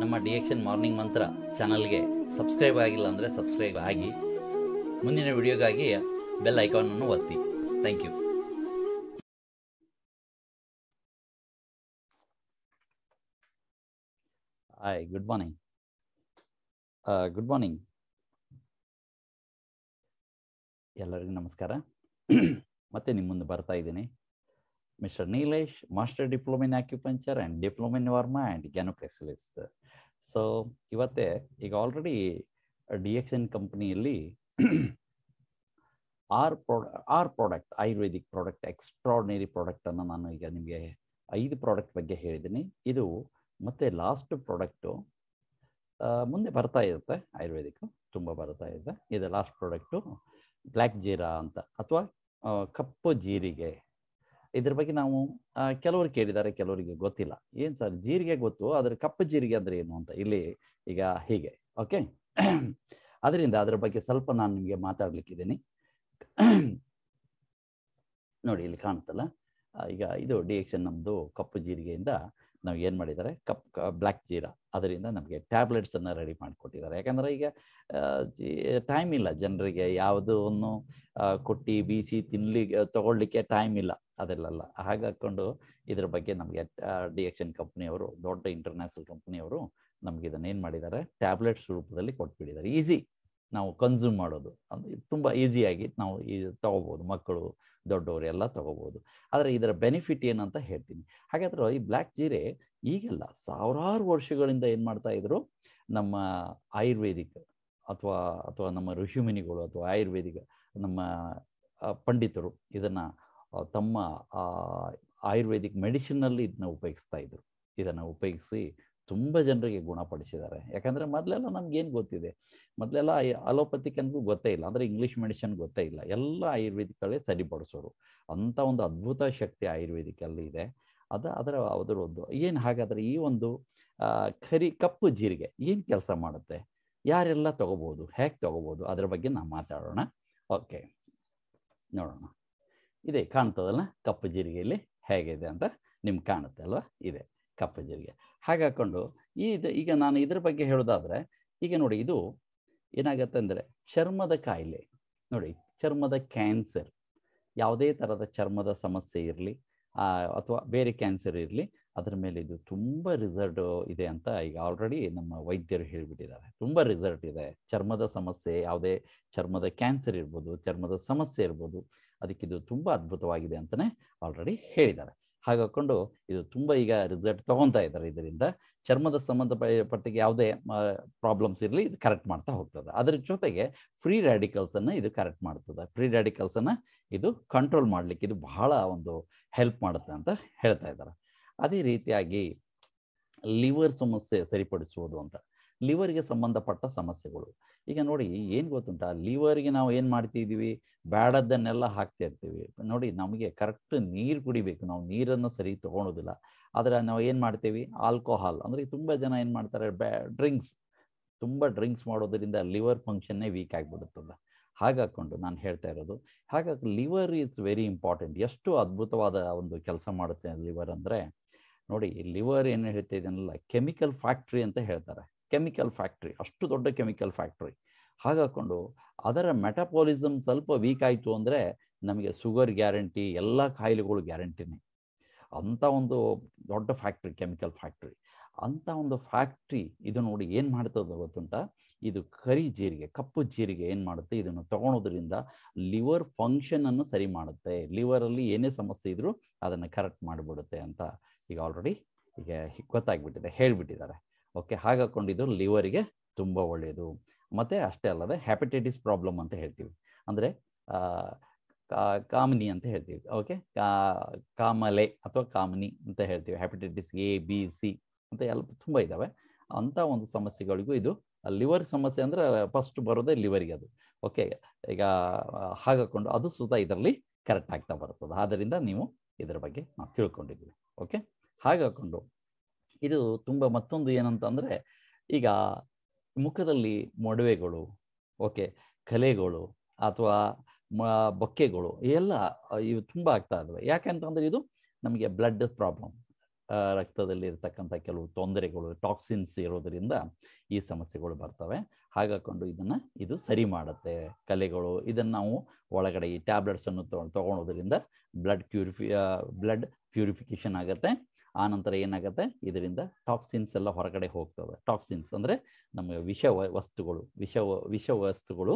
ನಮ್ಮ action morning ಮಂತ್ರ ಚಾನಲ್ಗೆ ಸಬ್ಸ್ಕ್ರೈಬ್ ಆಗಿಲ್ಲ ಅಂದರೆ ಸಬ್ಸ್ಕ್ರೈಬ್ ಆಗಿ ಮುಂದಿನ ವಿಡಿಯೋಗಾಗಿ ಬೆಲ್ ಐಕಾನನ್ನು ಒತ್ತಿ thank you hi good morning good morning ಎಲ್ಲರಿಗೂ ನಮಸ್ಕಾರ ಮತ್ತೆ ನಿಮ್ಮ ಮುಂದೆ ಬರ್ತಾ ಇದ್ದೀನಿ mister Nilesh master Diploma in Acupuncture and Diploma in Varma and so ಇವತ್ತೇ ಈಗ ಆಲ್ರೆಡಿ ಡಿ ಎಕ್ಸ್ ಎನ್ ಕಂಪ್ನಿಯಲ್ಲಿ our prod our product ayurvedic product extraordinary ಪ್ರಾಡಕ್ಟನ್ನು ನಾನು ಈಗ ನಿಮಗೆ ಐದು ಪ್ರಾಡಕ್ಟ್ ಬಗ್ಗೆ ಹೇಳಿದ್ದೀನಿ ಇದು ಮತ್ತೆ ಲಾಸ್ಟ್ ಪ್ರಾಡಕ್ಟು ಮುಂದೆ ಬರ್ತಾ ಇರುತ್ತೆ ಆಯುರ್ವೇದಿಕ್ ತುಂಬ ಬರ್ತಾ ಇದೆ ಇದು ಲಾಸ್ಟ್ ಪ್ರಾಡಕ್ಟು ಬ್ಲ್ಯಾಕ್ ಜೀರಾ ಅಂತ ಅಥವಾ ಕಪ್ಪು ಜೀರಿಗೆ ಇದ್ರ ಬಗ್ಗೆ ನಾವು ಕೆಲವರು ಕೇಳಿದ್ದಾರೆ ಕೆಲವರಿಗೆ ಗೊತ್ತಿಲ್ಲ ಏನ್ ಸರ್ ಜೀರಿಗೆ ಗೊತ್ತು ಆದ್ರೆ ಕಪ್ಪು ಜೀರಿಗೆ ಅಂದ್ರೆ ಏನು ಅಂತ ಇಲ್ಲಿ ಈಗ ಹೀಗೆ ಓಕೆ ಅದರಿಂದ ಅದ್ರ ಬಗ್ಗೆ ಸ್ವಲ್ಪ ನಾನು ನಿಮಗೆ ಮಾತಾಡ್ಲಿಕ್ಕಿದ್ದೀನಿ ನೋಡಿ ಇಲ್ಲಿ ಕಾಣುತ್ತಲ್ಲ ಈಗ ಇದು ಡಿಎಕ್ಷನ್ ನಮ್ದು ಕಪ್ಪು ಜೀರಿಗೆಯಿಂದ ನಾವು ಏನ್ ಮಾಡಿದ್ದಾರೆ ಕಪ್ ಬ್ಲ್ಯಾಕ್ ಜೀರಾ ಅದರಿಂದ ನಮಗೆ ಟ್ಯಾಬ್ಲೆಟ್ಸ್ ಅನ್ನ ರೆಡಿ ಮಾಡಿಕೊಟ್ಟಿದ್ದಾರೆ ಯಾಕಂದ್ರೆ ಈಗ ಟೈಮ್ ಇಲ್ಲ ಜನರಿಗೆ ಯಾವುದನ್ನು ಕೊಟ್ಟಿ ಬೀಸಿ ತಿನ್ಲಿಕ್ಕೆ ತಗೊಳ್ಳಿಕ್ಕೆ ಟೈಮ್ ಇಲ್ಲ ಅದೆಲ್ಲಲ್ಲ ಹಾಗಾಕೊಂಡು ಇದ್ರ ಬಗ್ಗೆ ನಮಗೆ ಡಿ ಎಕ್ಷನ್ ಕಂಪ್ನಿಯವರು ದೊಡ್ಡ ಇಂಟರ್ನ್ಯಾಷನಲ್ ಕಂಪ್ನಿಯವರು ನಮ್ಗೆ ಇದನ್ನ ಏನು ಮಾಡಿದ್ದಾರೆ ಟ್ಯಾಬ್ಲೆಟ್ಸ್ ರೂಪದಲ್ಲಿ ಕೊಟ್ಬಿಟ್ಟಿದ್ದಾರೆ ಈಸಿ ನಾವು ಕನ್ಸ್ಯೂಮ್ ಮಾಡೋದು ಅಂದರೆ ತುಂಬ ಈಸಿಯಾಗಿ ನಾವು ಈ ತಗೋಬೋದು ಮಕ್ಕಳು ದೊಡ್ಡವರು ಎಲ್ಲ ತಗೋಬಹುದು ಆದರೆ ಇದರ ಬೆನಿಫಿಟ್ ಏನಂತ ಹೇಳ್ತೀನಿ ಹಾಗಾದ್ರೆ ಈ ಬ್ಲ್ಯಾಕ್ ಜೀರೆ ಈಗೆಲ್ಲ ಸಾವಿರಾರು ವರ್ಷಗಳಿಂದ ಏನು ಮಾಡ್ತಾ ಇದ್ರು ನಮ್ಮ ಆಯುರ್ವೇದಿಕ್ ಅಥವಾ ಅಥವಾ ನಮ್ಮ ಋಷಿಮುನಿಗಳು ಅಥವಾ ಆಯುರ್ವೇದಿಕ ನಮ್ಮ ಪಂಡಿತರು ಇದನ್ನು ತಮ್ಮ ಆಯುರ್ವೇದಿಕ್ ಮೆಡಿಷನ್ನಲ್ಲಿ ಇದನ್ನ ಉಪಯೋಗಿಸ್ತಾ ಇದ್ರು ಇದನ್ನು ಉಪಯೋಗಿಸಿ ತುಂಬ ಜನರಿಗೆ ಗುಣಪಡಿಸಿದ್ದಾರೆ ಯಾಕಂದರೆ ಮೊದಲೆಲ್ಲ ನಮ್ಗೇನು ಗೊತ್ತಿದೆ ಮೊದಲೆಲ್ಲ ಅಲೋಪತಿಕ್ ಅನ್ಗೂ ಗೊತ್ತೇ ಇಲ್ಲ ಅಂದರೆ ಇಂಗ್ಲೀಷ್ ಮೆಡಿಷನ್ ಗೊತ್ತೇ ಇಲ್ಲ ಎಲ್ಲ ಆಯುರ್ವೇದಿಕ್ಗಳೇ ಸರಿಪಡಿಸೋರು ಅಂಥ ಒಂದು ಅದ್ಭುತ ಶಕ್ತಿ ಆಯುರ್ವೇದಿಕಲ್ಲಿ ಇದೆ ಅದು ಅದರ ಅದರದ್ದು ಏನು ಹಾಗಾದರೆ ಈ ಒಂದು ಕರಿ ಕಪ್ಪು ಜೀರಿಗೆ ಏನು ಕೆಲಸ ಮಾಡುತ್ತೆ ಯಾರೆಲ್ಲ ತಗೋಬೋದು ಹೇಗೆ ತಗೋಬೋದು ಅದರ ಬಗ್ಗೆ ನಾವು ಮಾತಾಡೋಣ ಓಕೆ ನೋಡೋಣ ಇದೆ ಕಾಣ್ತದಲ್ಲ ಕಪ್ಪು ಜೀರಿಗೆಯಲ್ಲಿ ಹೇಗಿದೆ ಅಂತ ನಿಮ್ಗೆ ಕಾಣುತ್ತೆ ಅಲ್ವಾ ಇದೆ ಕಪ್ಪು ಜೀರಿಗೆ ಹಾಗೆ ಹಾಕೊಂಡು ಈಗ ನಾನು ಇದ್ರ ಬಗ್ಗೆ ಹೇಳೋದಾದ್ರೆ ಈಗ ನೋಡಿ ಇದು ಏನಾಗತ್ತೆ ಅಂದರೆ ಚರ್ಮದ ಕಾಯಿಲೆ ನೋಡಿ ಚರ್ಮದ ಕ್ಯಾನ್ಸರ್ ಯಾವುದೇ ಥರದ ಚರ್ಮದ ಸಮಸ್ಯೆ ಇರಲಿ ಅಥವಾ ಬೇರೆ ಕ್ಯಾನ್ಸರ್ ಇರಲಿ ಅದರ ಮೇಲೆ ಇದು ತುಂಬ ರಿಸಲ್ಟ್ ಇದೆ ಅಂತ ಈಗ ಆಲ್ರೆಡಿ ನಮ್ಮ ವೈದ್ಯರು ಹೇಳಿಬಿಟ್ಟಿದ್ದಾರೆ ತುಂಬ ರಿಸಲ್ಟ್ ಇದೆ ಚರ್ಮದ ಸಮಸ್ಯೆ ಯಾವುದೇ ಚರ್ಮದ ಕ್ಯಾನ್ಸರ್ ಇರ್ಬೋದು ಚರ್ಮದ ಸಮಸ್ಯೆ ಇರ್ಬೋದು ಅದಕ್ಕಿದು ತುಂಬ ಅದ್ಭುತವಾಗಿದೆ ಅಂತಲೇ ಆಲ್ರೆಡಿ ಹೇಳಿದ್ದಾರೆ ಹಾಗಾಕೊಂಡು ಇದು ತುಂಬ ಈಗ ರಿಸಲ್ಟ್ ತೊಗೊತಾ ಇದ್ದಾರೆ ಇದರಿಂದ ಚರ್ಮದ ಪಟ್ಟಿಗೆ ಯಾವುದೇ ಪ್ರಾಬ್ಲಮ್ಸ್ ಇರಲಿ ಇದು ಕರೆಕ್ಟ್ ಮಾಡ್ತಾ ಹೋಗ್ತದೆ ಅದರ ಜೊತೆಗೆ ಫ್ರೀ ರ್ಯಾಡಿಕಲ್ಸನ್ನು ಇದು ಕರೆಕ್ಟ್ ಮಾಡ್ತದೆ ಫ್ರೀ ರ್ಯಾಡಿಕಲ್ಸನ್ನು ಇದು ಕಂಟ್ರೋಲ್ ಮಾಡಲಿಕ್ಕೆ ಇದು ಬಹಳ ಒಂದು ಹೆಲ್ಪ್ ಮಾಡುತ್ತೆ ಅಂತ ಹೇಳ್ತಾ ಇದ್ದಾರೆ ಅದೇ ರೀತಿಯಾಗಿ ಲಿವರ್ ಸಮಸ್ಯೆ ಸರಿಪಡಿಸುವುದು ಅಂತ ಲಿವರ್ಗೆ ಸಂಬಂಧಪಟ್ಟ ಸಮಸ್ಯೆಗಳು ಈಗ ನೋಡಿ ಏನು ಗೊತ್ತುಂಟಾ ಲಿವರ್ಗೆ ನಾವು ಏನು ಮಾಡ್ತಿದ್ದೀವಿ ಬ್ಯಾಡದ್ದನ್ನೆಲ್ಲ ಹಾಕ್ತಾ ಇರ್ತೀವಿ ನೋಡಿ ನಮಗೆ ಕರೆಕ್ಟ್ ನೀರು ಕುಡಿಬೇಕು ನಾವು ನೀರನ್ನು ಸರಿ ತೊಗೊಳೋದಿಲ್ಲ ಆದರೆ ನಾವು ಏನು ಮಾಡ್ತೀವಿ ಆಲ್ಕೋಹಾಲ್ ಅಂದರೆ ತುಂಬ ಜನ ಏನು ಮಾಡ್ತಾರೆ ಬ್ಯಾ ಡ್ರಿಂಕ್ಸ್ ತುಂಬ ಡ್ರಿಂಕ್ಸ್ ಮಾಡೋದರಿಂದ ಲಿವರ್ ಫಂಕ್ಷನ್ನೇ ವೀಕ್ ಆಗಿಬಿಡುತ್ತಲ್ಲ ಹಾಗಾಕೊಂಡು ನಾನು ಹೇಳ್ತಾ ಇರೋದು ಹಾಗಾಗಿ ಲಿವರ್ ಈಸ್ ವೆರಿ ಇಂಪಾರ್ಟೆಂಟ್ ಎಷ್ಟು ಅದ್ಭುತವಾದ ಒಂದು ಕೆಲಸ ಮಾಡುತ್ತೆ ಲಿವರ್ ಅಂದರೆ ನೋಡಿ ಲಿವರ್ ಏನು ಹೇಳ್ತಾ ಕೆಮಿಕಲ್ ಫ್ಯಾಕ್ಟ್ರಿ ಅಂತ ಹೇಳ್ತಾರೆ ಕೆಮಿಕಲ್ ಫ್ಯಾಕ್ಟ್ರಿ ಅಷ್ಟು ದೊಡ್ಡ ಕೆಮಿಕಲ್ ಫ್ಯಾಕ್ಟ್ರಿ ಹಾಗಾಕೊಂಡು ಅದರ ಮೆಟಪಾಲಿಸಮ್ ಸ್ವಲ್ಪ ವೀಕ್ ಆಯಿತು ಅಂದರೆ ನಮಗೆ ಶುಗರ್ ಗ್ಯಾರಂಟಿ ಎಲ್ಲ ಕಾಯಿಲೆಗಳು ಗ್ಯಾರಂಟಿನೇ ಅಂಥ ಒಂದು ದೊಡ್ಡ ಫ್ಯಾಕ್ಟ್ರಿ ಕೆಮಿಕಲ್ ಫ್ಯಾಕ್ಟ್ರಿ ಅಂಥ ಒಂದು ಫ್ಯಾಕ್ಟ್ರಿ ಇದು ನೋಡಿ ಏನು ಮಾಡ್ತದೆ ಗೊತ್ತುಂಟ ಇದು ಕರಿ ಜೀರಿಗೆ ಕಪ್ಪು ಜೀರಿಗೆ ಏನು ಮಾಡುತ್ತೆ ಇದನ್ನು ತಗೊಳೋದ್ರಿಂದ ಲಿವರ್ ಫಂಕ್ಷನನ್ನು ಸರಿ ಮಾಡುತ್ತೆ ಲಿವರಲ್ಲಿ ಏನೇ ಸಮಸ್ಯೆ ಇದ್ದರೂ ಅದನ್ನು ಕರೆಕ್ಟ್ ಮಾಡಿಬಿಡುತ್ತೆ ಅಂತ ಈಗ ಆಲ್ರೆಡಿ ಈಗ ಗೊತ್ತಾಗ್ಬಿಟ್ಟಿದೆ ಹೇಳ್ಬಿಟ್ಟಿದ್ದಾರೆ ಓಕೆ ಹಾಗಾಕೊಂಡಿದ್ದು ಲಿವರಿಗೆ ತುಂಬ ಒಳ್ಳೆಯದು ಮತ್ತು ಅಷ್ಟೇ ಅಲ್ಲದೆ ಹ್ಯಾಪಿಟೈಟಿಸ್ ಪ್ರಾಬ್ಲಮ್ ಅಂತ ಹೇಳ್ತೀವಿ ಅಂದರೆ ಕಾಮಿನಿ ಅಂತ ಹೇಳ್ತೀವಿ ಓಕೆ ಕಾಮಲೆ ಅಥವಾ ಕಾಮನಿ ಅಂತ ಹೇಳ್ತೀವಿ ಹ್ಯಾಪಿಟೈಟಿಸ್ ಎ ಬಿ ಸಿ ಅಂತ ಎಲ್ಲ ತುಂಬ ಇದ್ದಾವೆ ಅಂಥ ಒಂದು ಸಮಸ್ಯೆಗಳಿಗೂ ಇದು ಲಿವರ್ ಸಮಸ್ಯೆ ಅಂದರೆ ಫಸ್ಟ್ ಬರೋದೇ ಲಿವರಿಗೆ ಅದು ಓಕೆ ಈಗ ಹಾಗಾಕೊಂಡು ಅದು ಸುತ ಇದರಲ್ಲಿ ಕರೆಕ್ಟ್ ಆಗ್ತಾ ಬರ್ತದೆ ಆದ್ದರಿಂದ ನೀವು ಇದರ ಬಗ್ಗೆ ನಾವು ತಿಳ್ಕೊಂಡಿದ್ದೀವಿ ಓಕೆ ಹಾಗೆ ಇದು ತುಂಬ ಮತ್ತೊಂದು ಏನಂತಂದರೆ ಈಗ ಮುಖದಲ್ಲಿ ಮೊಡವೆಗಳು ಓಕೆ ಕಲೆಗಳು ಅಥವಾ ಬೊಕ್ಕೆಗಳು ಎಲ್ಲ ಇವು ತುಂಬ ಆಗ್ತಾ ಇದ್ದಾವೆ ಯಾಕೆಂತಂದರೆ ಇದು ನಮಗೆ ಬ್ಲಡ್ ಪ್ರಾಬ್ಲಮ್ ರಕ್ತದಲ್ಲಿ ಇರತಕ್ಕಂಥ ಕೆಲವು ತೊಂದರೆಗಳು ಟಾಕ್ಸಿನ್ಸ್ ಇರೋದರಿಂದ ಈ ಸಮಸ್ಯೆಗಳು ಬರ್ತವೆ ಹಾಗಾಕೊಂಡು ಇದನ್ನು ಇದು ಸರಿ ಮಾಡುತ್ತೆ ಕಲೆಗಳು ಇದನ್ನು ನಾವು ಒಳಗಡೆ ಈ ಟ್ಯಾಬ್ಲೆಟ್ಸನ್ನು ತೊಗೊಳೋದ್ರಿಂದ ಬ್ಲಡ್ ಪ್ಯೂರಿಫಿ ಬ್ಲಡ್ ಪ್ಯೂರಿಫಿಕೇಷನ್ ಆಗುತ್ತೆ ಆ ನಂತರ ಏನಾಗುತ್ತೆ ಇದರಿಂದ ಟಾಕ್ಸಿನ್ಸ್ ಎಲ್ಲ ಹೊರಗಡೆ ಹೋಗ್ತದೆ ಟಾಕ್ಸಿನ್ಸ್ ಅಂದರೆ ನಮ್ಮ ವಿಷ ವಸ್ತುಗಳು ವಿಷ ವಿಷ ವಸ್ತುಗಳು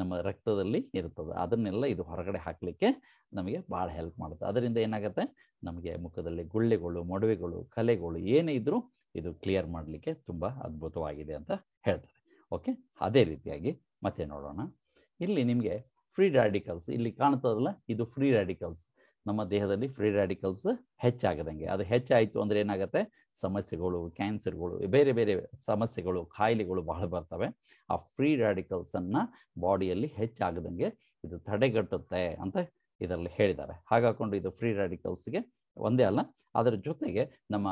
ನಮ್ಮ ರಕ್ತದಲ್ಲಿ ಇರ್ತದೆ ಅದನ್ನೆಲ್ಲ ಇದು ಹೊರಗಡೆ ಹಾಕಲಿಕ್ಕೆ ನಮಗೆ ಭಾಳ ಹೆಲ್ಪ್ ಮಾಡುತ್ತೆ ಅದರಿಂದ ಏನಾಗುತ್ತೆ ನಮಗೆ ಮುಖದಲ್ಲಿ ಗುಳ್ಳೆಗಳು ಮೊಡವೆಗಳು ಕಲೆಗಳು ಏನೇ ಇದ್ದರೂ ಇದು ಕ್ಲಿಯರ್ ಮಾಡಲಿಕ್ಕೆ ತುಂಬ ಅದ್ಭುತವಾಗಿದೆ ಅಂತ ಹೇಳ್ತಾರೆ ಓಕೆ ಅದೇ ರೀತಿಯಾಗಿ ಮತ್ತೆ ನೋಡೋಣ ಇಲ್ಲಿ ನಿಮಗೆ ಫ್ರೀ ರ್ಯಾಡಿಕಲ್ಸ್ ಇಲ್ಲಿ ಕಾಣ್ತದಲ್ಲ ಇದು ಫ್ರೀ ರ್ಯಾಡಿಕಲ್ಸ್ ನಮ್ಮ ದೇಹದಲ್ಲಿ ಫ್ರೀ ರ್ಯಾಡಿಕಲ್ಸ್ ಹೆಚ್ಚಾಗದಂಗೆ ಅದು ಹೆಚ್ಚಾಯಿತು ಅಂದರೆ ಏನಾಗುತ್ತೆ ಸಮಸ್ಯೆಗಳು ಕ್ಯಾನ್ಸರ್ಗಳು ಬೇರೆ ಬೇರೆ ಸಮಸ್ಯೆಗಳು ಖಾಯಿಲೆಗಳು ಬಹಳ ಬರ್ತವೆ ಆ ಫ್ರೀ ರ್ಯಾಡಿಕಲ್ಸನ್ನು ಬಾಡಿಯಲ್ಲಿ ಹೆಚ್ಚಾಗದಂಗೆ ಇದು ತಡೆಗಟ್ಟುತ್ತೆ ಅಂತ ಇದರಲ್ಲಿ ಹೇಳಿದ್ದಾರೆ ಹಾಗಾಕೊಂಡು ಇದು ಫ್ರೀ ರ್ಯಾಡಿಕಲ್ಸ್ಗೆ ಒಂದೇ ಅಲ್ಲ ಅದರ ಜೊತೆಗೆ ನಮ್ಮ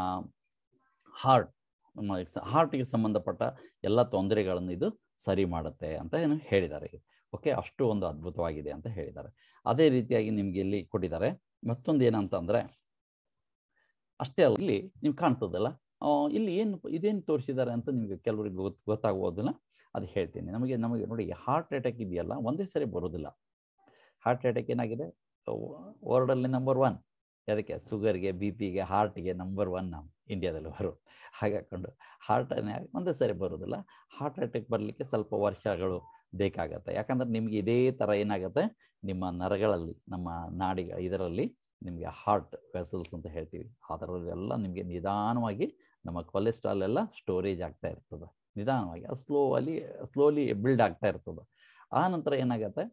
ಹಾರ್ಟ್ ನಮ್ಮ ಹಾರ್ಟಿಗೆ ಸಂಬಂಧಪಟ್ಟ ಎಲ್ಲ ತೊಂದರೆಗಳನ್ನು ಇದು ಸರಿ ಮಾಡುತ್ತೆ ಅಂತ ಏನು ಹೇಳಿದ್ದಾರೆ ಓಕೆ ಅಷ್ಟು ಒಂದು ಅದ್ಭುತವಾಗಿದೆ ಅಂತ ಹೇಳಿದ್ದಾರೆ ಅದೇ ರೀತಿಯಾಗಿ ನಿಮ್ಗೆ ಇಲ್ಲಿ ಕೊಟ್ಟಿದ್ದಾರೆ ಮತ್ತೊಂದು ಏನಂತ ಅಷ್ಟೇ ಅಲ್ಲ ಇಲ್ಲಿ ನೀವು ಕಾಣ್ತದಲ್ಲ ಇಲ್ಲಿ ಏನು ಇದೇನು ತೋರಿಸಿದ್ದಾರೆ ಅಂತ ನಿಮಗೆ ಕೆಲವರಿಗೆ ಗೊತ್ತು ಗೊತ್ತಾಗುವುದಿಲ್ಲ ಅದು ಹೇಳ್ತೀನಿ ನಮಗೆ ನಮಗೆ ನೋಡಿ ಹಾರ್ಟ್ ಅಟ್ಯಾಕ್ ಇದೆಯಲ್ಲ ಒಂದೇ ಸರಿ ಬರೋದಿಲ್ಲ ಹಾರ್ಟ್ ಅಟ್ಯಾಕ್ ಏನಾಗಿದೆ ವರ್ಲ್ಡಲ್ಲಿ ನಂಬರ್ ಒನ್ ಅದಕ್ಕೆ ಶುಗರ್ಗೆ ಬಿ ಪಿಗೆ ಹಾರ್ಟ್ಗೆ ನಂಬರ್ ಒನ್ ನಮ್ಮ ಇಂಡಿಯಾದಲ್ಲಿ ಬರು ಹಾಗಾಕೊಂಡು ಹಾರ್ಟ್ ಒಂದೇ ಸರಿ ಬರೋದಿಲ್ಲ ಹಾರ್ಟ್ ಅಟ್ಯಾಕ್ ಬರಲಿಕ್ಕೆ ಸ್ವಲ್ಪ ವರ್ಷಗಳು ಬೇಕಾಗತ್ತೆ ಯಾಕಂದ್ರೆ ನಿಮ್ಗೆ ಇದೇ ಥರ ಏನಾಗುತ್ತೆ ನಿಮ್ಮ ನರಗಳಲ್ಲಿ ನಮ್ಮ ನಾಡಿ ಇದರಲ್ಲಿ ನಿಮಗೆ ಹಾರ್ಟ್ ವೆಸಲ್ಸ್ ಅಂತ ಹೇಳ್ತೀವಿ ಅದರಲ್ಲೆಲ್ಲ ನಿಮಗೆ ನಿಧಾನವಾಗಿ ನಮ್ಮ ಕೊಲೆಸ್ಟ್ರಾಲ್ ಎಲ್ಲ ಸ್ಟೋರೇಜ್ ಆಗ್ತಾ ಇರ್ತದೆ ನಿಧಾನವಾಗಿ ಸ್ಲೋ ಅಲ್ಲಿ ಸ್ಲೋಲಿ ಬಿಲ್ಡ್ ಆಗ್ತಾ ಇರ್ತದೆ ಆ ನಂತರ ಏನಾಗತ್ತೆ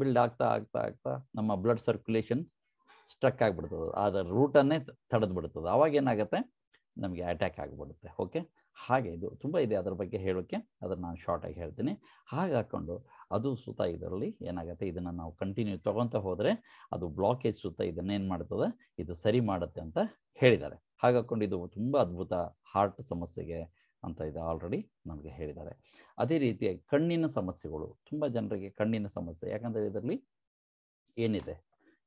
ಬಿಲ್ಡ್ ಆಗ್ತಾ ಆಗ್ತಾ ಆಗ್ತಾ ನಮ್ಮ ಬ್ಲಡ್ ಸರ್ಕ್ಯುಲೇಷನ್ ಸ್ಟ್ರಕ್ ಆಗಿಬಿಡ್ತದೆ ಅದರ ರೂಟನ್ನೇ ತಡೆದ್ಬಿಡ್ತದೆ ಅವಾಗ ಏನಾಗುತ್ತೆ ನಮಗೆ ಅಟ್ಯಾಕ್ ಆಗಿಬಿಡುತ್ತೆ ಓಕೆ ಹಾಗೆ ಇದು ತುಂಬ ಇದೆ ಅದರ ಬಗ್ಗೆ ಹೇಳೋಕ್ಕೆ ಅದನ್ನು ನಾನು ಶಾರ್ಟಾಗಿ ಹೇಳ್ತೀನಿ ಹಾಗೆ ಹಾಕ್ಕೊಂಡು ಅದು ಸುತ್ತ ಇದರಲ್ಲಿ ಏನಾಗುತ್ತೆ ಇದನ್ನು ನಾವು ಕಂಟಿನ್ಯೂ ತೊಗೊತಾ ಹೋದರೆ ಅದು ಬ್ಲಾಕೇಜ್ ಸುತ್ತ ಏನು ಮಾಡ್ತದೆ ಇದು ಸರಿ ಮಾಡುತ್ತೆ ಅಂತ ಹೇಳಿದ್ದಾರೆ ಹಾಗಾಕೊಂಡು ಇದು ತುಂಬ ಅದ್ಭುತ ಹಾರ್ಟ್ ಸಮಸ್ಯೆಗೆ ಅಂತ ಇದು ಆಲ್ರೆಡಿ ನಮಗೆ ಹೇಳಿದ್ದಾರೆ ಅದೇ ರೀತಿಯಾಗಿ ಕಣ್ಣಿನ ಸಮಸ್ಯೆಗಳು ತುಂಬ ಜನರಿಗೆ ಕಣ್ಣಿನ ಸಮಸ್ಯೆ ಯಾಕಂದರೆ ಇದರಲ್ಲಿ ಏನಿದೆ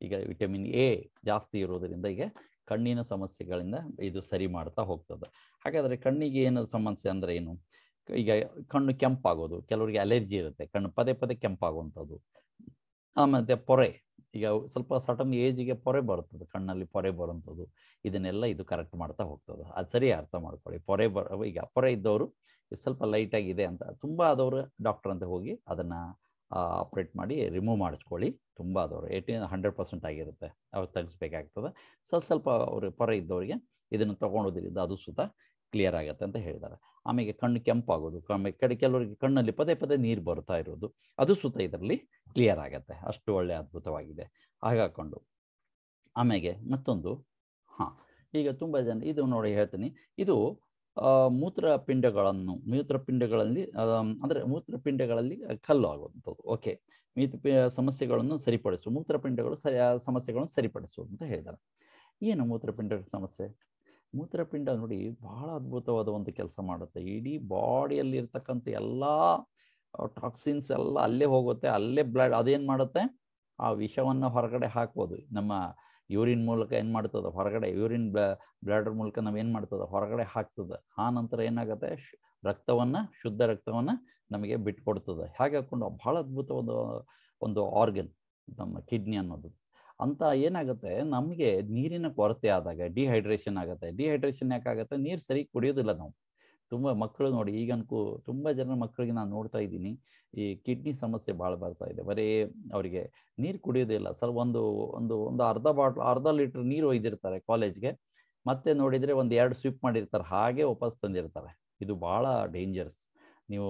ಈಗ ವಿಟಮಿನ್ ಎ ಜಾಸ್ತಿ ಇರೋದರಿಂದ ಈಗ ಕಣ್ಣಿನ ಸಮಸ್ಯೆಗಳಿಂದ ಇದು ಸರಿ ಮಾಡ್ತಾ ಹೋಗ್ತದೆ ಹಾಗಾದರೆ ಕಣ್ಣಿಗೆ ಏನು ಸಮಸ್ಯೆ ಅಂದರೆ ಏನು ಈಗ ಕಣ್ಣು ಕೆಂಪಾಗೋದು ಕೆಲವರಿಗೆ ಅಲರ್ಜಿ ಇರುತ್ತೆ ಕಣ್ಣು ಪದೇ ಪದೇ ಕೆಂಪಾಗುವಂಥದ್ದು ಆಮೇಲೆ ಪೊರೆ ಈಗ ಸ್ವಲ್ಪ ಸಟನ್ ಏಜ್ಗೆ ಪೊರೆ ಬರುತ್ತದೆ ಕಣ್ಣಲ್ಲಿ ಪೊರೆ ಬರುವಂಥದ್ದು ಇದನ್ನೆಲ್ಲ ಇದು ಕರೆಕ್ಟ್ ಮಾಡ್ತಾ ಹೋಗ್ತದೆ ಅದು ಸರಿ ಅರ್ಥ ಮಾಡ್ಕೊಳ್ಳಿ ಪೊರೆ ಬರ ಈಗ ಪೊರೆ ಇದ್ದವರು ಸ್ವಲ್ಪ ಲೈಟಾಗಿದೆ ಅಂತ ತುಂಬ ಆದವರು ಡಾಕ್ಟರ್ ಅಂತ ಹೋಗಿ ಅದನ್ನು ಆಪ್ರೇಟ್ ಮಾಡಿ ರಿಮೂವ್ ಮಾಡಿಸ್ಕೊಳ್ಳಿ ತುಂಬ ಅದವರು ಏಯ್ಟೀನ್ ಹಂಡ್ರೆಡ್ ಪರ್ಸೆಂಟ್ ಆಗಿರುತ್ತೆ ಅವ್ರು ತೆಗಿಸ್ಬೇಕಾಗ್ತದೆ ಸ್ವಲ್ಪ ಸ್ವಲ್ಪ ಅವರು ಪರ ಇದ್ದವರಿಗೆ ಇದನ್ನು ತೊಗೊಂಡೋದ್ರಿಂದ ಅದು ಸುತ ಕ್ಲಿಯರ್ ಆಗುತ್ತೆ ಅಂತ ಹೇಳಿದ್ದಾರೆ ಆಮೇಲೆ ಕಣ್ಣು ಕೆಂಪಾಗೋದು ಆಮೇಲೆ ಕಡೆ ಕೆಲವರಿಗೆ ಕಣ್ಣಲ್ಲಿ ಪದೇ ಪದೇ ನೀರು ಬರ್ತಾ ಇರೋದು ಅದು ಸುತ ಇದರಲ್ಲಿ ಕ್ಲಿಯರ್ ಆಗುತ್ತೆ ಅಷ್ಟು ಒಳ್ಳೆ ಅದ್ಭುತವಾಗಿದೆ ಹಾಗಾಕೊಂಡು ಆಮೇಲೆ ಮತ್ತೊಂದು ಹಾಂ ಈಗ ತುಂಬ ಜನ ಇದು ನೋಡಿ ಹೇಳ್ತೀನಿ ಇದು ಮೂತ್ರಪಿಂಡಗಳನ್ನು ಮೂತ್ರಪಿಂಡಗಳಲ್ಲಿ ಅಂದರೆ ಮೂತ್ರಪಿಂಡಗಳಲ್ಲಿ ಕಲ್ಲು ಆಗುವಂಥದ್ದು ಓಕೆ ಮೂತ್ರ ಸಮಸ್ಯೆಗಳನ್ನು ಸರಿಪಡಿಸು ಮೂತ್ರಪಿಂಡಗಳು ಸರಿ ಸಮಸ್ಯೆಗಳನ್ನು ಸರಿಪಡಿಸುವ ಅಂತ ಹೇಳಿದ್ದಾರೆ ಏನು ಮೂತ್ರಪಿಂಡಗಳ ಸಮಸ್ಯೆ ಮೂತ್ರಪಿಂಡ ನೋಡಿ ಬಹಳ ಅದ್ಭುತವಾದ ಒಂದು ಕೆಲಸ ಮಾಡುತ್ತೆ ಇಡೀ ಬಾಡಿಯಲ್ಲಿ ಇರ್ತಕ್ಕಂಥ ಎಲ್ಲ ಟಾಕ್ಸಿನ್ಸ್ ಎಲ್ಲ ಅಲ್ಲೇ ಹೋಗುತ್ತೆ ಅಲ್ಲೇ ಬ್ಲಡ್ ಅದೇನು ಮಾಡುತ್ತೆ ಆ ವಿಷವನ್ನು ಹೊರಗಡೆ ಹಾಕ್ಬೋದು ನಮ್ಮ ಯೂರಿನ್ ಮೂಲಕ ಏನು ಮಾಡ್ತದೆ ಹೊರಗಡೆ ಯೂರಿನ್ ಬ್ಲಾಡರ್ ಮೂಲಕ ನಾವು ಏನು ಮಾಡ್ತದೆ ಹೊರಗಡೆ ಹಾಕ್ತದೆ ಆ ನಂತರ ಏನಾಗುತ್ತೆ ರಕ್ತವನ್ನು ಶುದ್ಧ ರಕ್ತವನ್ನು ನಮಗೆ ಬಿಟ್ಕೊಡ್ತದೆ ಹಾಗೆ ಹಾಕೊಂಡು ಬಹಳ ಅದ್ಭುತ ಒಂದು ಆರ್ಗನ್ ನಮ್ಮ ಕಿಡ್ನಿ ಅನ್ನೋದು ಅಂತ ಏನಾಗುತ್ತೆ ನಮಗೆ ನೀರಿನ ಕೊರತೆ ಆದಾಗ ಡಿಹೈಡ್ರೇಷನ್ ಆಗುತ್ತೆ ಡಿಹೈಡ್ರೇಷನ್ ಯಾಕಾಗುತ್ತೆ ನೀರು ಸರಿ ಕುಡಿಯೋದಿಲ್ಲ ನಾವು ತುಂಬ ಮಕ್ಕಳು ನೋಡಿ ಈಗನ್ಕೂ ತುಂಬ ಜನ ಮಕ್ಕಳಿಗೆ ನಾನು ನೋಡ್ತಾ ಇದ್ದೀನಿ ಈ ಕಿಡ್ನಿ ಸಮಸ್ಯೆ ಭಾಳ ಬರ್ತಾ ಇದೆ ಬರೀ ಅವರಿಗೆ ನೀರು ಕುಡಿಯೋದಿಲ್ಲ ಸರ್ ಒಂದು ಒಂದು ಒಂದು ಅರ್ಧ ಬಾಟ್ಲ್ ಅರ್ಧ ಲೀಟ್ರ್ ನೀರು ಒಯ್ದಿರ್ತಾರೆ ಕಾಲೇಜ್ಗೆ ಮತ್ತೆ ನೋಡಿದರೆ ಒಂದು ಎರಡು ಸ್ವಿಪ್ ಮಾಡಿರ್ತಾರೆ ಹಾಗೆ ವಾಪಸ್ ತಂದಿರ್ತಾರೆ ಇದು ಭಾಳ ಡೇಂಜರ್ಸ್ ನೀವು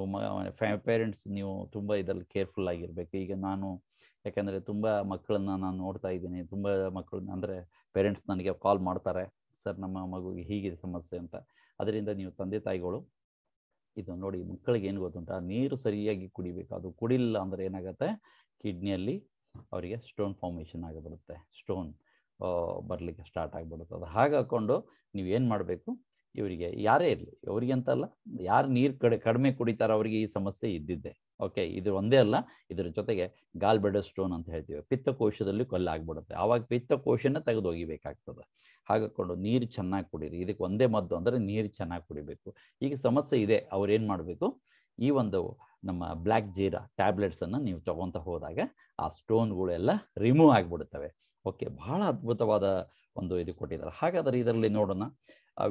ಪೇರೆಂಟ್ಸ್ ನೀವು ತುಂಬ ಇದರಲ್ಲಿ ಕೇರ್ಫುಲ್ ಆಗಿರ್ಬೇಕು ಈಗ ನಾನು ಯಾಕಂದ್ರೆ ತುಂಬ ಮಕ್ಕಳನ್ನ ನಾನು ನೋಡ್ತಾ ಇದ್ದೀನಿ ತುಂಬ ಮಕ್ಕಳನ್ನ ಅಂದರೆ ಪೇರೆಂಟ್ಸ್ ನನಗೆ ಕಾಲ್ ಮಾಡ್ತಾರೆ ಸರ್ ನಮ್ಮ ಮಗುಗೆ ಹೀಗಿದೆ ಸಮಸ್ಯೆ ಅಂತ ಅದರಿಂದ ನೀವು ತಂದೆ ತಾಯಿಗಳು ಇದು ನೋಡಿ ಮಕ್ಕಳಿಗೆ ಏನು ಗೊತ್ತುಂಟ ನೀರು ಸರಿಯಾಗಿ ಕುಡಿಬೇಕು ಅದು ಕುಡಿಲ್ಲ ಅಂದರೆ ಏನಾಗುತ್ತೆ ಕಿಡ್ನಿಯಲ್ಲಿ ಅವರಿಗೆ ಸ್ಟೋನ್ ಫಾರ್ಮೇಶನ್ ಆಗಿಬಿಡುತ್ತೆ ಸ್ಟೋನ್ ಬರಲಿಕ್ಕೆ ಸ್ಟಾರ್ಟ್ ಆಗಿಬಿಡುತ್ತೆ ಅದು ನೀವು ಏನು ಮಾಡಬೇಕು ಇವರಿಗೆ ಯಾರೇ ಇರಲಿ ಅವರಿಗೆ ಅಂತಲ್ಲ ಯಾರು ನೀರು ಕಡೆ ಕಡಿಮೆ ಕುಡಿತಾರೋ ಅವರಿಗೆ ಈ ಸಮಸ್ಯೆ ಇದ್ದಿದ್ದೆ ಓಕೆ ಇದು ಒಂದೇ ಅಲ್ಲ ಇದರ ಜೊತೆಗೆ ಗಾಲ್ ಸ್ಟೋನ್ ಅಂತ ಹೇಳ್ತೀವಿ ಪಿತ್ತಕೋಶದಲ್ಲಿ ಕೊಲ್ಲಾಗ್ಬಿಡುತ್ತೆ ಆವಾಗ ಪಿತ್ತಕೋಶನ ತೆಗೆದು ಹೋಗಿಬೇಕಾಗ್ತದೆ ಹಾಗಾಕೊಂಡು ನೀರು ಚೆನ್ನಾಗಿ ಕುಡೀರಿ ಇದಕ್ಕೆ ಒಂದೇ ಮದ್ದು ಅಂದರೆ ನೀರು ಚೆನ್ನಾಗಿ ಕುಡಿಬೇಕು ಈಗ ಸಮಸ್ಯೆ ಇದೆ ಅವ್ರು ಏನು ಮಾಡಬೇಕು ಈ ಒಂದು ನಮ್ಮ ಬ್ಲ್ಯಾಕ್ ಜೀರಾ ಟ್ಯಾಬ್ಲೆಟ್ಸನ್ನು ನೀವು ತಗೊತಾ ಹೋದಾಗ ಆ ಸ್ಟೋನ್ಗಳೆಲ್ಲ ರಿಮೂವ್ ಆಗಿಬಿಡುತ್ತವೆ ಓಕೆ ಬಹಳ ಅದ್ಭುತವಾದ ಒಂದು ಇದು ಕೊಟ್ಟಿದ್ದಾರೆ ಹಾಗಾದರೆ ಇದರಲ್ಲಿ ನೋಡೋಣ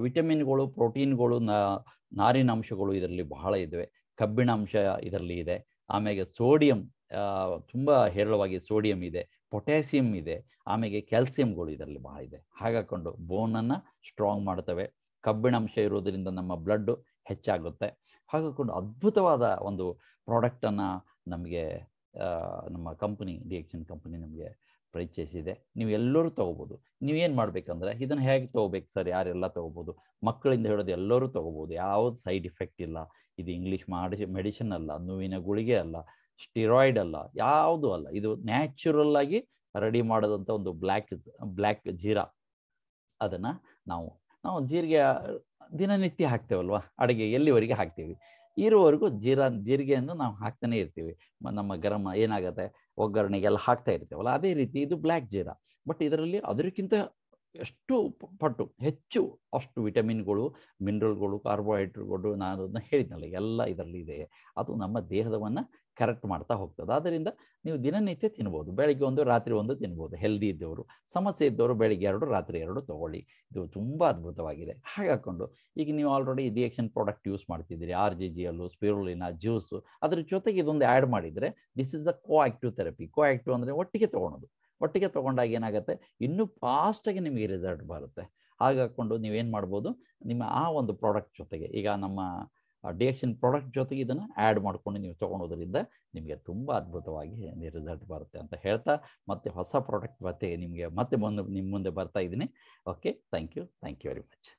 ವಿಟಮಿನ್ಗಳು ಪ್ರೋಟೀನ್ಗಳು ನಾರಿನ ಅಂಶಗಳು ಇದರಲ್ಲಿ ಬಹಳ ಇದ್ದಾವೆ ಕಬ್ಬಿಣ ಅಂಶ ಇದರಲ್ಲಿ ಇದೆ ಆಮೇಲೆ ಸೋಡಿಯಂ ತುಂಬ ಹೇರಳವಾಗಿ ಸೋಡಿಯಂ ಇದೆ ಪೊಟ್ಯಾಸಿಯಂ ಇದೆ ಆಮೇಲೆ ಕ್ಯಾಲ್ಸಿಯಂಗಳು ಇದರಲ್ಲಿ ಬಹಳ ಇದೆ ಹಾಗಾಕೊಂಡು ಬೋನನ್ನು ಸ್ಟ್ರಾಂಗ್ ಮಾಡ್ತವೆ ಅಂಶ ಇರೋದರಿಂದ ನಮ್ಮ ಬ್ಲಡ್ ಹೆಚ್ಚಾಗುತ್ತೆ ಹಾಗಾಕೊಂಡು ಅದ್ಭುತವಾದ ಒಂದು ಪ್ರಾಡಕ್ಟನ್ನು ನಮಗೆ ನಮ್ಮ ಕಂಪ್ನಿ ಡಿ ಕಂಪ್ನಿ ಕಂಪನಿ ನಮಗೆ ಪರಿಚಯಿಸಿದೆ ನೀವು ಎಲ್ಲರೂ ತಗೋಬೋದು ನೀವೇನು ಮಾಡ್ಬೇಕಂದ್ರೆ ಇದನ್ನು ಹೇಗೆ ತಗೋಬೇಕು ಸರ್ ಯಾರೆಲ್ಲ ತೊಗೋಬೋದು ಮಕ್ಕಳಿಂದ ಹೇಳೋದು ಎಲ್ಲರೂ ತೊಗೋಬೋದು ಯಾವ್ದು ಸೈಡ್ ಇಫೆಕ್ಟ್ ಇಲ್ಲ ಇದು ಇಂಗ್ಲೀಷ್ ಮಾಡಿ ಮೆಡಿಸಿನ್ ಅಲ್ಲ ನೋವಿನ ಗುಳಿಗೆ ಅಲ್ಲ ಸ್ಟಿರಾಯ್ಡ್ ಅಲ್ಲ ಯಾವುದು ಅಲ್ಲ ಇದು ನ್ಯಾಚುರಲ್ ಆಗಿ ರೆಡಿ ಮಾಡೋದಂಥ ಒಂದು ಬ್ಲ್ಯಾಕ್ ಬ್ಲ್ಯಾಕ್ ಜೀರಾ ಅದನ್ನು ನಾವು ನಾವು ಜೀರಿಗೆ ದಿನನಿತ್ಯ ಹಾಕ್ತೇವಲ್ವಾ ಅಡುಗೆ ಎಲ್ಲಿವರೆಗೆ ಹಾಕ್ತೀವಿ ಇರುವವರೆಗೂ ಜೀರಾ ಜೀರಿಗೆಯನ್ನು ನಾವು ಹಾಕ್ತಾನೆ ಇರ್ತೀವಿ ನಮ್ಮ ಗರಮ ಏನಾಗುತ್ತೆ ಒಗ್ಗರಣೆಗೆಲ್ಲ ಹಾಕ್ತಾ ಇರ್ತೇವಲ್ಲ ಅದೇ ರೀತಿ ಇದು ಬ್ಲ್ಯಾಕ್ ಜೀರಾ ಬಟ್ ಇದರಲ್ಲಿ ಅದಕ್ಕಿಂತ ಎಷ್ಟು ಪಟ್ಟು ಹೆಚ್ಚು ಅಷ್ಟು ವಿಟಮಿನ್ಗಳು ಮಿನರಲ್ಗಳು ಕಾರ್ಬೋಹೈಡ್ರೇಟ್ಗಳು ನಾನು ಅದನ್ನ ಹೇಳಿದ್ನಲ್ಲ ಎಲ್ಲ ಇದರಲ್ಲಿ ಇದೆ ಅದು ನಮ್ಮ ದೇಹದವನ್ನು ಕರೆಕ್ಟ್ ಮಾಡ್ತಾ ಹೋಗ್ತದೆ ಆದ್ದರಿಂದ ನೀವು ದಿನನಿತ್ಯ ತಿನ್ಬೋದು ಬೆಳಿಗ್ಗೆ ಒಂದು ರಾತ್ರಿ ಒಂದು ತಿನ್ಬೋದು ಹೆಲ್ದಿ ಇದ್ದವರು ಸಮಸ್ಯೆ ಇದ್ದವರು ಬೆಳಿಗ್ಗೆ ಎರಡು ರಾತ್ರಿ ಎರಡು ತೊಗೊಳ್ಳಿ ಇದು ತುಂಬ ಅದ್ಭುತವಾಗಿದೆ ಹಾಗೆ ಹಾಕ್ಕೊಂಡು ಈಗ ನೀವು ಆಲ್ರೆಡಿ ರಿಯಾಕ್ಷನ್ ಪ್ರಾಡಕ್ಟ್ ಯೂಸ್ ಮಾಡ್ತಿದ್ದೀರಿ ಆರ್ ಜಿ ಜಿಯಲ್ಲು ಸ್ಪಿರುಲಿನ ಜ್ಯೂಸು ಅದ್ರ ಜೊತೆಗೆ ಇದೊಂದು ಆ್ಯಡ್ ಮಾಡಿದರೆ this is a co active therapy co active ಅಂದರೆ ಒಟ್ಟಿಗೆ ತೊಗೊಳೋದು ಒಟ್ಟಿಗೆ ತೊಗೊಂಡಾಗ ಏನಾಗುತ್ತೆ ಇನ್ನೂ ಫಾಸ್ಟಾಗಿ ನಿಮಗೆ ರಿಸಲ್ಟ್ ಬರುತ್ತೆ ಹಾಗಾಕೊಂಡು ನೀವೇನು ಮಾಡ್ಬೋದು ನಿಮ್ಮ ಆ ಒಂದು ಪ್ರಾಡಕ್ಟ್ ಜೊತೆಗೆ ಈಗ ನಮ್ಮ ಆ ಪ್ರಾಡಕ್ಟ್ ಜೊತೆಗೆ ಇದನ್ನು ಆ್ಯಡ್ ಮಾಡಿಕೊಂಡು ನೀವು ತೊಗೊಳೋದ್ರಿಂದ ನಿಮಗೆ ತುಂಬ ಅದ್ಭುತವಾಗಿ ರಿಸಲ್ಟ್ ಬರುತ್ತೆ ಅಂತ ಹೇಳ್ತಾ ಮತ್ತೆ ಹೊಸ ಪ್ರಾಡಕ್ಟ್ ಮತ್ತೆ ನಿಮಗೆ ಮತ್ತೆ ಮುಂದೆ ನಿಮ್ಮ ಮುಂದೆ ಬರ್ತಾ ಇದ್ದೀನಿ okay thank you thank you very much